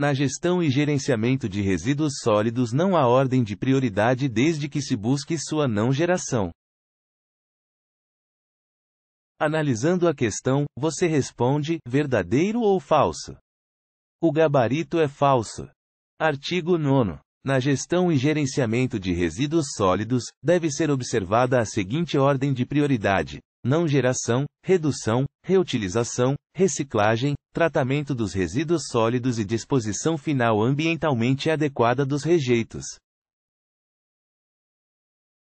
Na gestão e gerenciamento de resíduos sólidos não há ordem de prioridade desde que se busque sua não geração. Analisando a questão, você responde: verdadeiro ou falso? O gabarito é falso. Artigo 9. Na gestão e gerenciamento de resíduos sólidos, deve ser observada a seguinte ordem de prioridade: não geração, redução, reutilização, reciclagem, tratamento dos resíduos sólidos e disposição final ambientalmente adequada dos rejeitos.